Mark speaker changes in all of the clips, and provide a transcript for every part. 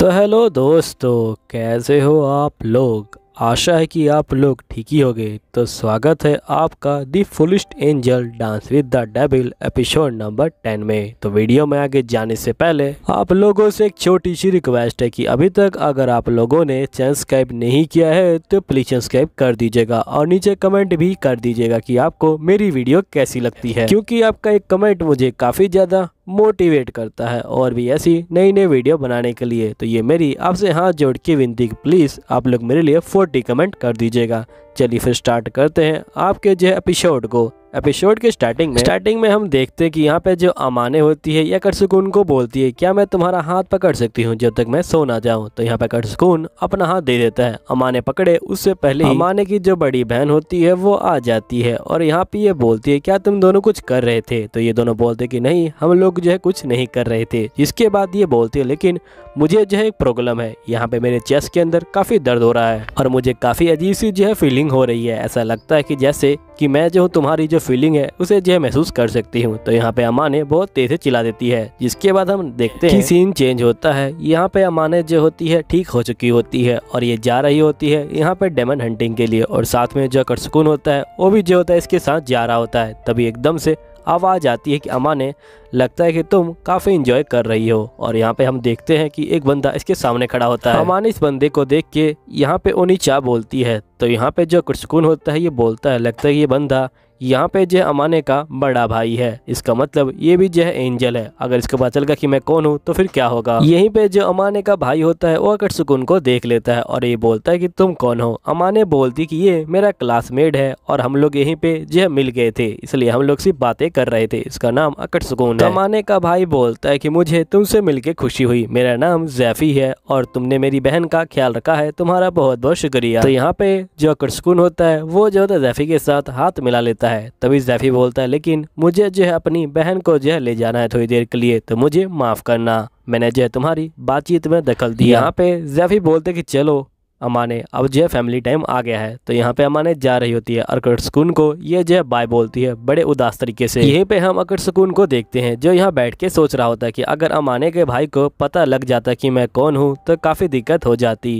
Speaker 1: तो हेलो दोस्तों कैसे हो आप लोग आशा है कि आप लोग ठीक ही होंगे तो स्वागत है आपका the foolish angel dance with the devil episode number ten में तो वीडियो में आगे जाने से पहले आप लोगों से एक छोटी सी रिक्वेस्ट है कि अभी तक अगर आप लोगों ने चैनल सब्सक्राइब नहीं किया है तो प्लीज सब्सक्राइब कर दीजिएगा और नीचे कमेंट भी कर दीजिएगा की आपको मेरी वीडियो कैसी लगती है क्यूँकी आपका एक कमेंट मुझे काफ़ी ज़्यादा मोटिवेट करता है और भी ऐसी नई नई वीडियो बनाने के लिए तो ये मेरी आपसे हाथ जोड़ के विनती प्लीज़ आप लोग मेरे लिए फोर्टी कमेंट कर दीजिएगा चलिए फिर स्टार्ट करते हैं आपके जो एपिसोड को एपिसोड के स्टार्टिंग में स्टार्टिंग में हम देखते हैं कि यहाँ पे जो अमाने होती है या कटसुकून को बोलती है क्या मैं तुम्हारा हाथ पकड़ सकती हूँ जब तक मैं सो ना जाऊँ तो यहाँ पे कटसुकून अपना हाथ दे देता है अमाने पकड़े उससे पहले अमाने की जो बड़ी बहन होती है वो आ जाती है और यहाँ पे ये बोलती है क्या तुम दोनों कुछ कर रहे थे तो ये दोनों बोलते की नहीं हम लोग जो है कुछ नहीं कर रहे थे इसके बाद ये बोलते है लेकिन मुझे जो है एक प्रॉब्लम है यहाँ पे मेरे चेस्ट के अंदर काफी दर्द हो रहा है और मुझे काफी अजीब सी जो है फीलिंग हो रही है ऐसा लगता है की जैसे की मैं जो तुम्हारी जो फीलिंग है उसे जो महसूस कर सकती हूँ तो यहाँ पे अमा ने बहुत तेज से चिल्ला देती है जिसके बाद हम देखते हैं सीन चेंज होता है यहाँ पे अमाने जो होती है ठीक हो चुकी होती है और ये जा रही होती है यहाँ पे डेमन हंटिंग के लिए और साथ में जो कटसकून होता है वो भी जो होता है इसके साथ जा रहा होता है तभी एकदम से आवाज़ आती है कि अमा ने लगता है कि तुम काफ़ी इंजॉय कर रही हो और यहाँ पे हम देखते हैं कि एक बंदा इसके सामने खड़ा होता है अमा इस बंदे को देख के यहाँ पे ओनी चा बोलती है तो यहाँ पे जो कुछ सुकून होता है ये बोलता है लगता है ये बंदा यहाँ पे जय अमाने का बड़ा भाई है इसका मतलब ये भी जय एंजल है अगर इसको पता चल गया कि मैं कौन हूँ तो फिर क्या होगा यहीं पे जो अमाने का भाई होता है वो अकट को देख लेता है और ये बोलता है कि तुम कौन हो अमाने बोलती कि ये मेरा क्लासमेट है और हम लोग यहीं पे जो मिल गए थे इसलिए हम लोग सिर्फ बातें कर रहे थे इसका नाम अकट सुकून है अमाने का भाई बोलता है की मुझे तुमसे के खुशी हुई मेरा नाम जैफी है और तुमने मेरी बहन का ख्याल रखा है तुम्हारा बहुत बहुत शुक्रिया तो यहाँ पे जो अकट सुकून होता है वो जो होता है जैफी के साथ हाथ मिला लेता है जाता है तभी जैफी बोलता है लेकिन मुझे जो है अपनी बहन को जो है ले जाना है थोड़ी देर के लिए तो मुझे माफ़ करना मैंने जो है तुम्हारी बातचीत में दखल दी यहाँ पे जैफी बोलते कि चलो अमाने अब जो है फैमिली टाइम आ गया है तो यहाँ पे अमाने जा रही होती है अकड़ सुकून को ये जो है बाय बोलती है बड़े उदास तरीके से यहीं पे हम अकट सुकून को देखते हैं जो यहाँ बैठ के सोच रहा होता है कि अगर अमाने के भाई को पता लग जाता कि मैं कौन हूँ तो काफ़ी दिक्कत हो जाती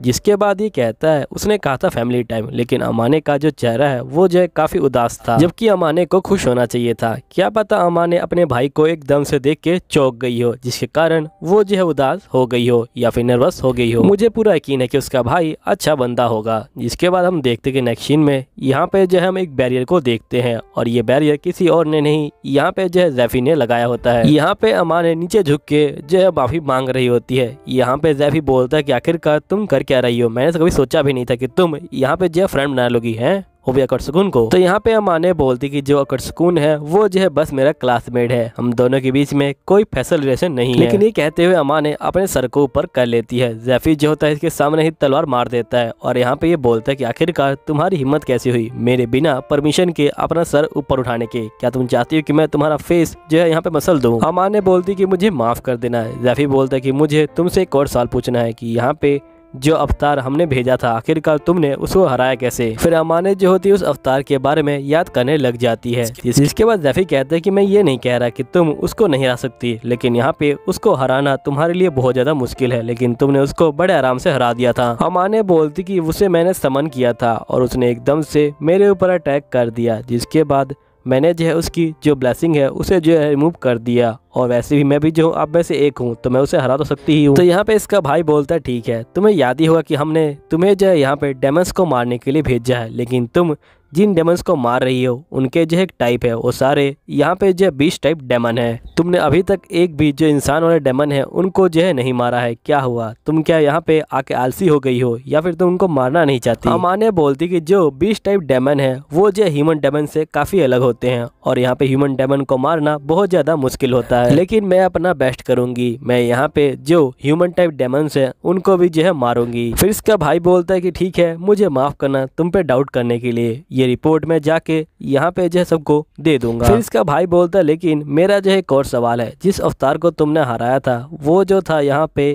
Speaker 1: जिसके बाद ये कहता है उसने कहा था फैमिली टाइम लेकिन अमाने का जो चेहरा है वो जो है काफ़ी उदास था जबकि अमाने को खुश होना चाहिए था क्या पता अमाने अपने भाई को एकदम से देख के चौक गई हो जिसके कारण वो जो है उदास हो गई हो या फिर नर्वस हो गई हो मुझे पूरा यकीन है कि उसका भाई अच्छा बंदा होगा जिसके बाद हम देखते कि नेक्स्ट सीन में यहाँ पे जो है हम एक बैरियर को देखते हैं और ये बैरियर किसी और ने नहीं यहाँ पे जो है जैफी ने लगाया होता है यहाँ पे अमाने नीचे झुक के जो है माफी मांग रही होती है यहाँ पे जैफी बोलता है की आखिरकार तुम कर क्या रही हो मैंने तो कभी सोचा भी नहीं था कि तुम यहाँ पे जो फ्रेंड बना लोगी है वो भी सुकून को तो यहाँ पे आने बोलती कि जो सुकून है वो जो है बस मेरा क्लासमेट है हम दोनों के बीच में कोई फैसल रिलेशन नहीं है लेकिन ये कहते हुए अमाने अपने सर को ऊपर कर लेती है जैफी जो होता है इसके सामने ही तलवार मार देता है और यहाँ पे ये बोलता है कि आखिरकार तुम्हारी हिम्मत कैसी हुई मेरे बिना परमिशन के अपना सर ऊपर उठाने के क्या तुम चाहती हो की मैं तुम्हारा फेस जो है यहाँ पे मसल दूँ ने बोलती की मुझे माफ कर देना है जैफी बोलता है की मुझे तुमसे एक और साल पूछना है की यहाँ पे जो अवतार हमने भेजा था आखिरकार तुमने उसको हराया कैसे फिर अमानत जो होती है उस अवतार के बारे में याद करने लग जाती है जिसके बाद जैफी कहते हैं कि मैं ये नहीं कह रहा कि तुम उसको नहीं हरा सकती लेकिन यहाँ पे उसको हराना तुम्हारे लिए बहुत ज्यादा मुश्किल है लेकिन तुमने उसको बड़े आराम से हरा दिया था अमाने बोलती की उसे मैंने समन किया था और उसने एकदम से मेरे ऊपर अटैक कर दिया जिसके बाद मैंने जो है उसकी जो ब्लेसिंग है उसे जो है रिमूव कर दिया और वैसे भी मैं भी जो आप में से एक हूँ तो मैं उसे हरा तो सकती ही हूँ तो यहाँ पे इसका भाई बोलता है ठीक है तुम्हें याद ही होगा कि हमने तुम्हें जो है यहाँ पे डेमंस को मारने के लिए भेजा है लेकिन तुम जिन डेमन्स को मार रही हो उनके जो एक टाइप है वो सारे यहाँ पे जो है बीस टाइप डेमन है तुमने अभी तक एक भी जो इंसान वाले डेमन है उनको जो है नहीं मारा है क्या हुआ तुम क्या यहाँ पे आके आलसी हो गई हो या फिर तुम उनको मारना नहीं चाहती अमान्य बोलती कि जो बीस टाइप डेमन है वो जो ह्यूमन डेमन से काफी अलग होते हैं और यहाँ पे ह्यूमन डेमन को मारना बहुत ज्यादा मुश्किल होता है लेकिन मैं अपना बेस्ट करूंगी मैं यहाँ पे जो ह्यूमन टाइप डेमन है उनको भी जो है मारूंगी फिर इसका भाई बोलता है की ठीक है मुझे माफ करना तुम पे डाउट करने के लिए ये रिपोर्ट में जाके यहाँ पे जो है सबको दे दूंगा फिर इसका भाई बोलता लेकिन मेरा जो है एक और सवाल है जिस अवतार को तुमने हराया था वो जो था यहाँ पे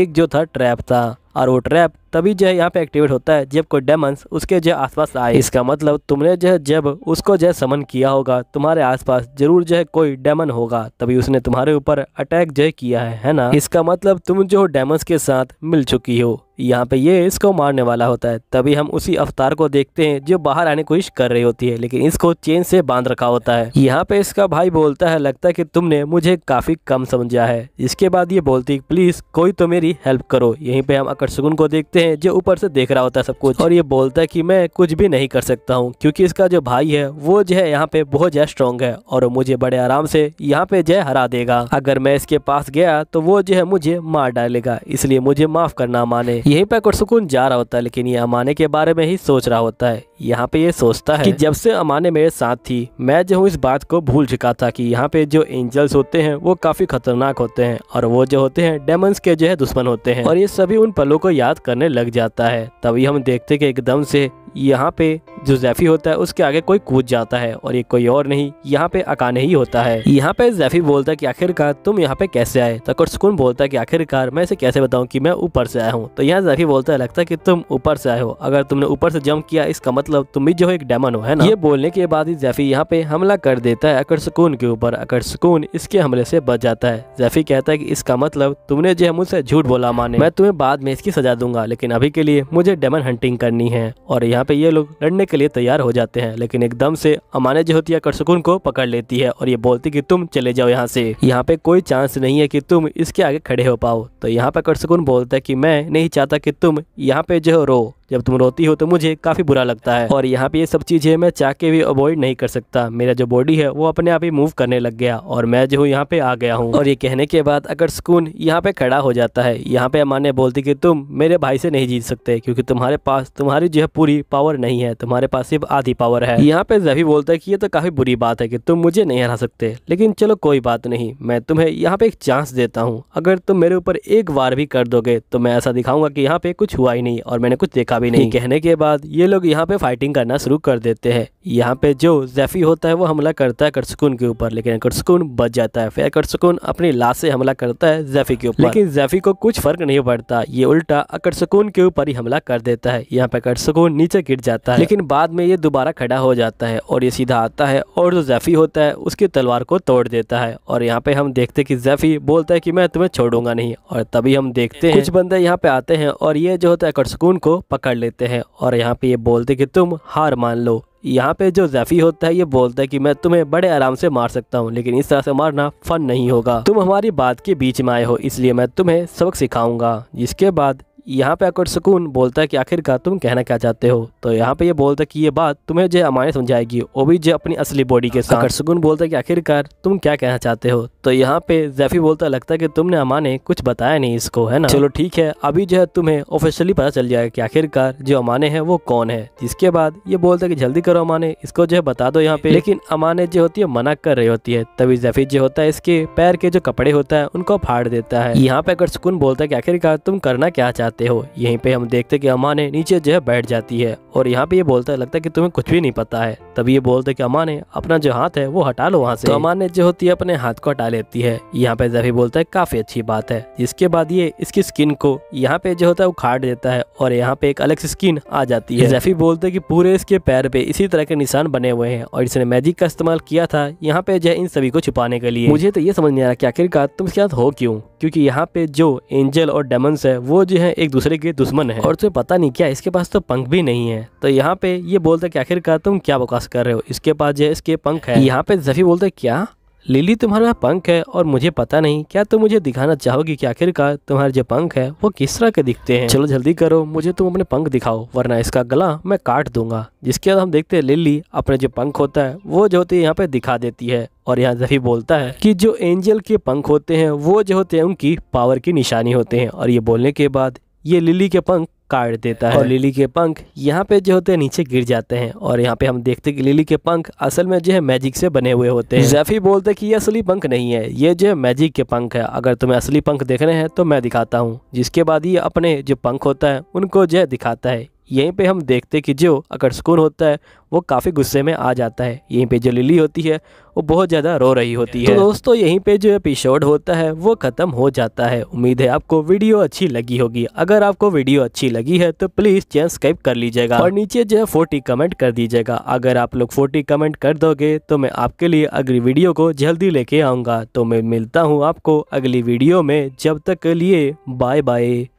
Speaker 1: एक जो था ट्रैप था और वो ट्रैप तभी जो है यहाँ पे एक्टिवेट होता है जब कोई डेमंस उसके जो आसपास आए इसका मतलब तुमने जो है जब उसको जो समन किया होगा तुम्हारे आसपास जरूर जो है कोई डेमन होगा तभी उसने तुम्हारे ऊपर अटैक जो किया है है ना इसका मतलब तुम जो डेमंस के साथ मिल चुकी हो यहाँ पे ये इसको मारने वाला होता है तभी हम उसी अवतार को देखते हैं जो बाहर आने की कोशिश कर रही होती है लेकिन इसको चेन से बांध रखा होता है यहाँ पे इसका भाई बोलता है लगता है कि तुमने मुझे काफी कम समझा है इसके बाद ये बोलती प्लीज कोई तो मेरी हेल्प करो यहीं पे हम अकड़ को देखते देखते हैं जो ऊपर से देख रहा होता है सब कुछ और ये बोलता है कि मैं कुछ भी नहीं कर सकता हूँ क्योंकि इसका जो भाई है वो जो है यहाँ पे बहुत ज्यादा स्ट्रॉन्ग है और मुझे बड़े आराम से यहाँ पे जय हरा देगा अगर मैं इसके पास गया तो वो जो है मुझे मार डालेगा इसलिए मुझे माफ करना माने यही पे कुरसुकुन जा रहा होता है लेकिन ये अमाने के बारे में ही सोच रहा होता है यहाँ पे ये सोचता है कि जब से अमाने मेरे साथ थी मैं जो हूँ इस बात को भूल चुका था कि यहाँ पे जो एंजल्स होते हैं वो काफी खतरनाक होते हैं और वो जो होते हैं डेमंस के जो है दुश्मन होते हैं और ये सभी उन पलों को याद करने लग जाता है तभी हम देखते कि एकदम से यहाँ पे जो जैफी होता है उसके आगे कोई कूद जाता है और ये कोई और नहीं यहाँ पे अकाने ही होता है यहाँ पे जैफी बोलता है कि आखिरकार तुम यहाँ पे कैसे आए तो सुकून बोलता है कि आखिरकार मैं इसे कैसे बताऊँ कि मैं ऊपर से आया हूँ तो यहाँ जैफी बोलता है लगता है कि तुम ऊपर से आए हो अगर तुमने ऊपर से जंप किया इसका मतलब तुम भी जो एक डेमन हो है ना ये बोलने के बाद ही जैफी यहाँ पे हमला कर देता है अकर सुकून के ऊपर अकर सुकून इसके हमले से बच जाता है जैफी कहता है की इसका मतलब तुमने जो है मुझसे झूठ बोला माने मैं तुम्हें बाद में इसकी सजा दूंगा लेकिन अभी के लिए मुझे डेमन हंटिंग करनी है और यहाँ पे ये लोग लड़ने के लिए तैयार हो जाते हैं लेकिन एकदम से अमाने है करसकुन को पकड़ लेती है और ये बोलती कि तुम चले जाओ यहाँ से यहाँ पे कोई चांस नहीं है कि तुम इसके आगे खड़े हो पाओ तो यहाँ पे करसकुन बोलता है कि मैं नहीं चाहता कि तुम यहाँ पे जो रो जब तुम रोती हो तो मुझे काफ़ी बुरा लगता है और यहाँ पे ये सब चीज़ें मैं चाह के भी अवॉइड नहीं कर सकता मेरा जो बॉडी है वो अपने आप ही मूव करने लग गया और मैं जो हूँ यहाँ पे आ गया हूँ और ये कहने के बाद अगर सुकून यहाँ पे खड़ा हो जाता है यहाँ पे अमान्या बोलती कि तुम मेरे भाई से नहीं जीत सकते क्योंकि तुम्हारे पास तुम्हारी जो है पूरी पावर नहीं है तुम्हारे पास सिर्फ आधी पावर है यहाँ पे जभी बोलता है कि ये तो काफ़ी बुरी बात है कि तुम मुझे नहीं हरा सकते लेकिन चलो कोई बात नहीं मैं तुम्हें यहाँ पे एक चांस देता हूँ अगर तुम मेरे ऊपर एक बार भी कर दोगे तो मैं ऐसा दिखाऊंगा कि यहाँ पे कुछ हुआ ही नहीं और मैंने कुछ देखा का भी नहीं हम्म। कहने के बाद ये लोग यहाँ पे फाइटिंग करना शुरू कर देते हैं यहाँ पे जो जैफी होता है वो हमला करता है करसकुन के ऊपर लेकिन अकरसकुन बच जाता है फिर अकरसकुन अपनी लाश से हमला करता है जैफी के ऊपर लेकिन जैफी को कुछ फर्क नहीं पड़ता ये उल्टा अकरसकुन के ऊपर ही हमला कर देता है यहाँ पे अकरसकुन नीचे गिर जाता है लेकिन बाद में ये दोबारा खड़ा हो जाता है और ये सीधा आता है और जो जैफी होता है उसकी तलवार को तोड़ देता है और यहाँ पे हम देखते कि जैफी बोलता है कि मैं तुम्हें छोड़ूंगा नहीं और तभी हम देखते हैं कुछ बंदे यहाँ पे आते हैं और ये जो होता है अकरसकुन को पकड़ कर लेते हैं और यहाँ पे ये बोलते कि तुम हार मान लो यहाँ पे जो जैफी होता है ये बोलता है कि मैं तुम्हें बड़े आराम से मार सकता हूँ लेकिन इस तरह से मारना फन नहीं होगा तुम हमारी बात के बीच में आए हो इसलिए मैं तुम्हें सबक सिखाऊंगा जिसके बाद यहाँ पे आकर सुकून बोलता है कि आखिरकार तुम कहना क्या चाहते हो तो यहाँ पे ये बोलता है कि ये बात तुम्हें जो अमानी समझाएगी वो भी जो अपनी असली बॉडी के हाँ। साथ सुकून बोलता है कि आखिरकार तुम क्या कहना चाहते हो तो यहाँ पे जैफी बोलता लगता है कि तुमने अमाने कुछ बताया नहीं इसको है ना चलो ठीक है अभी जो है तुम्हें ऑफिशियली पता चल जाएगा कि आखिरकार जो अमाने है वो कौन है जिसके बाद ये बोलता है कि जल्दी करो अमाने इसको जो है बता दो यहाँ पे लेकिन अमाने जो होती है मना कर रही होती है तभी जैफी जो होता है इसके पैर के जो कपड़े होता है उनको फाड़ देता है यहाँ पे अगर सुकून बोलता है की आखिरकार तुम करना क्या चाहते जाते हो यहीं पे हम देखते कि अमा ने नीचे जो है बैठ जाती है और यहाँ पे ये बोलता है लगता है कि तुम्हें कुछ भी नहीं पता है तभी ये बोलते कि अमान है अपना जो हाथ है वो हटा लो वहाँ से तो अमान ने जो होती है अपने हाथ को हटा लेती है यहाँ पे जफी बोलता है काफी अच्छी बात है इसके बाद ये इसकी स्किन को यहाँ पे जो होता है उखाड़ देता है और यहाँ पे एक अलग स्किन आ जाती है जफी बोलते की पूरे इसके पैर पे इसी तरह के निशान बने हुए हैं और इसने मैजिक का इस्तेमाल किया था यहाँ पे जो है इन सभी को छुपाने के लिए मुझे तो ये समझ नहीं आ रहा की आखिरकार तुम इसके साथ हो क्यूँ क्यूँकी यहाँ पे जो एंजल और डेमंस है वो जो है एक दूसरे के दुश्मन है और तुम्हें पता नहीं क्या इसके पास तो पंख भी नहीं है तो यहाँ पे ये बोलते कि आखिरकार तुम क्या बकास कर रहे हो इसके पास जो है इसके पंख है यहाँ पे जफी बोलते क्या लिली तुम्हारा पंख है और मुझे पता नहीं क्या तुम मुझे दिखाना चाहोगी कि आखिरकार तुम्हारे जो पंख है वो किस तरह के दिखते हैं चलो जल्दी करो मुझे तुम अपने पंख दिखाओ वरना इसका गला मैं काट दूंगा जिसके बाद हम देखते हैं लिली अपने जो पंख होता है वो जो होती है यहाँ पे दिखा देती है और यहाँ जफी बोलता है कि जो एंजल के पंख होते हैं वो जो होते हैं उनकी पावर की निशानी होते हैं और ये बोलने के बाद ये लिली के पंख काट देता है और हाँ। लिली के पंख यहाँ पे जो होते हैं नीचे गिर जाते हैं और यहाँ पे हम देखते हैं कि लिली के पंख असल में जो है मैजिक से बने हुए होते हैं जैफी बोलते कि ये असली पंख नहीं है ये जो है मैजिक के पंख है अगर तुम्हें असली पंख देखने हैं तो मैं दिखाता हूँ जिसके बाद ये अपने जो पंख होता है उनको जो है दिखाता है यहीं पे हम देखते कि जो अकर्षकोन होता है वो काफ़ी गुस्से में आ जाता है यहीं पे जो लिली होती है वो बहुत ज़्यादा रो रही होती तो है तो दोस्तों यहीं पे जो एपिसोड होता है वो ख़त्म हो जाता है उम्मीद है आपको वीडियो अच्छी लगी होगी अगर आपको वीडियो अच्छी लगी है तो प्लीज़ चैनल स्काइप कर लीजिएगा और नीचे जो है फोर्टी कमेंट कर दीजिएगा अगर आप लोग फोर्टी कमेंट कर दोगे तो मैं आपके लिए अगली वीडियो को जल्दी लेके आऊँगा तो मैं मिलता हूँ आपको अगली वीडियो में जब तक के लिए बाय बाय